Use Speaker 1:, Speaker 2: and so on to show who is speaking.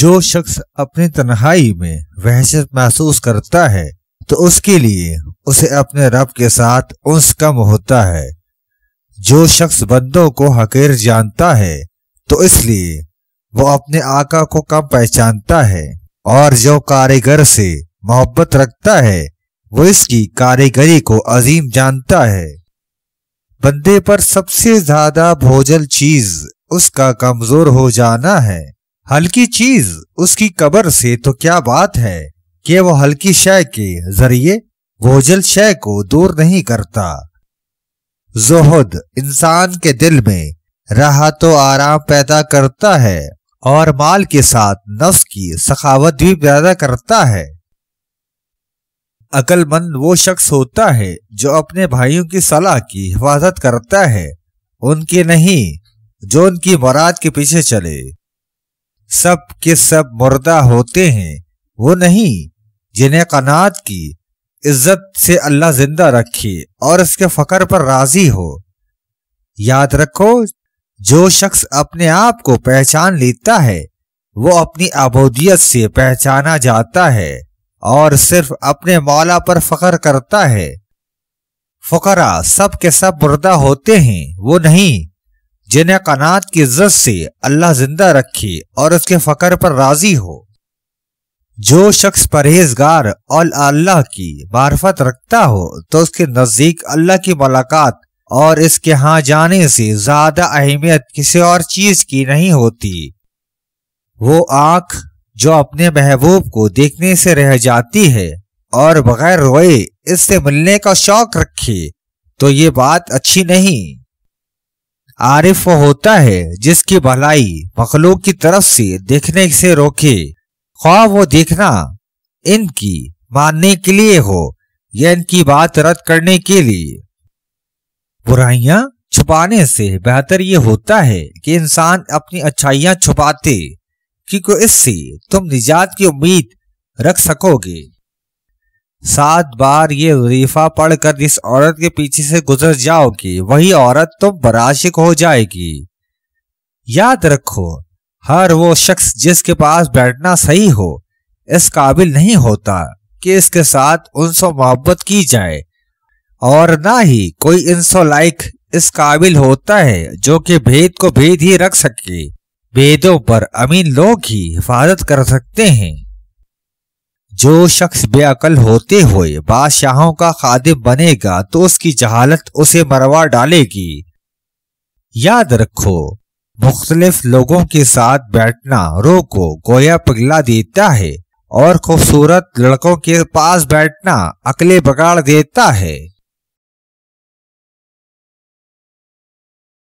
Speaker 1: जो शख्स अपनी तनहाई में वहशत महसूस करता है तो उसके लिए उसे अपने रब के साथ उस कम होता है जो शख्स बंदों को हकीर जानता है तो इसलिए वो अपने आका को कम पहचानता है और जो कारीगर से मोहब्बत रखता है वो इसकी कारीगरी को अजीम जानता है बंदे पर सबसे ज्यादा भोजल चीज उसका कमजोर हो जाना है हल्की चीज उसकी कबर से तो क्या बात है कि वो हल्की शय के जरिए भोजल शय को दूर नहीं करता जोहद इंसान के दिल में राहत तो आराम पैदा करता है और माल के साथ नफ्स की सखावत भी पैदा करता है अकलमंद वो शख्स होता है जो अपने भाइयों की सलाह की हिफाजत करता है उनके नहीं जो उनकी बारात के पीछे चले सब के सब मुर्दा होते हैं वो नहीं जिन्हें कनात की इज्जत से अल्लाह जिंदा रखे और इसके फकर पर राजी हो याद रखो जो शख्स अपने आप को पहचान लेता है वो अपनी आबोदियत से पहचाना जाता है और सिर्फ अपने मौला पर फख्र करता है फकरा सब के सब मुर्दा होते हैं वो नहीं जिन्हें कनात की इज्जत से अल्लाह जिंदा रखे और उसके फ़कर पर राजी हो जो शख्स परहेजगार और अल्लाह की मार्फत रखता हो तो उसके नज़दीक अल्लाह की मुलाकात और इसके यहाँ जाने से ज़्यादा अहमियत किसी और चीज़ की नहीं होती वो आँख जो अपने महबूब को देखने से रह जाती है और बगैर रोए इससे मिलने का शौक रखे तो ये बात अच्छी नहीं आरिफ होता है जिसकी भलाई मखलूक की तरफ से देखने से रोके ख्वाब वो देखना इनकी मानने के लिए हो या इनकी बात रद्द करने के लिए बुराइयां छुपाने से बेहतर ये होता है कि इंसान अपनी अच्छाइयां छुपाते क्योंकि इससे तुम निजात की उम्मीद रख सकोगे सात बार ये वजीफा पढ़कर जिस औरत के पीछे से गुजर जाओगी वही औरत तो बराशिक हो जाएगी याद रखो हर वो शख्स जिसके पास बैठना सही हो इस काबिल नहीं होता कि इसके साथ उनसो मोहब्बत की जाए और ना ही कोई इनसो लाइक इस काबिल होता है जो कि भेद को भेद ही रख सके भेदों पर अमीन लोग ही हिफाजत कर सकते हैं जो शख्स बेअकल होते हुए बादशाहों का खादिब बनेगा तो उसकी जहालत उसे मरवा डालेगी याद रखो मुख्तलिफ लोगों के साथ बैठना रो को गोया पिघला देता है और खूबसूरत लड़कों के पास बैठना अकले बगाड़ देता है